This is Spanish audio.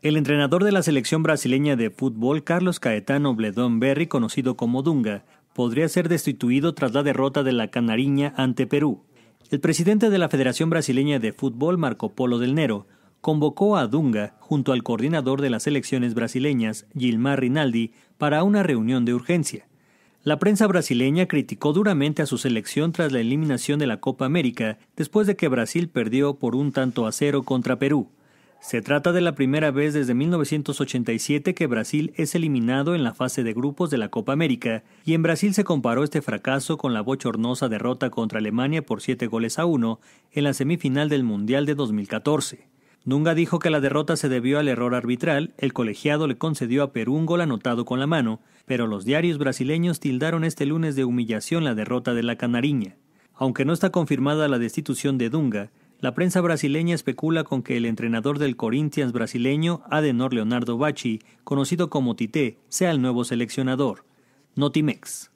El entrenador de la selección brasileña de fútbol, Carlos Caetano Bledón Berry, conocido como Dunga, podría ser destituido tras la derrota de la Canariña ante Perú. El presidente de la Federación Brasileña de Fútbol, Marco Polo del Nero, convocó a Dunga, junto al coordinador de las selecciones brasileñas, Gilmar Rinaldi, para una reunión de urgencia. La prensa brasileña criticó duramente a su selección tras la eliminación de la Copa América, después de que Brasil perdió por un tanto a cero contra Perú. Se trata de la primera vez desde 1987 que Brasil es eliminado en la fase de grupos de la Copa América, y en Brasil se comparó este fracaso con la bochornosa derrota contra Alemania por 7 goles a 1 en la semifinal del Mundial de 2014. Dunga dijo que la derrota se debió al error arbitral, el colegiado le concedió a Perú un gol anotado con la mano, pero los diarios brasileños tildaron este lunes de humillación la derrota de la Canariña. Aunque no está confirmada la destitución de Dunga, la prensa brasileña especula con que el entrenador del Corinthians brasileño, Adenor Leonardo Bacci, conocido como Tite, sea el nuevo seleccionador. Notimex.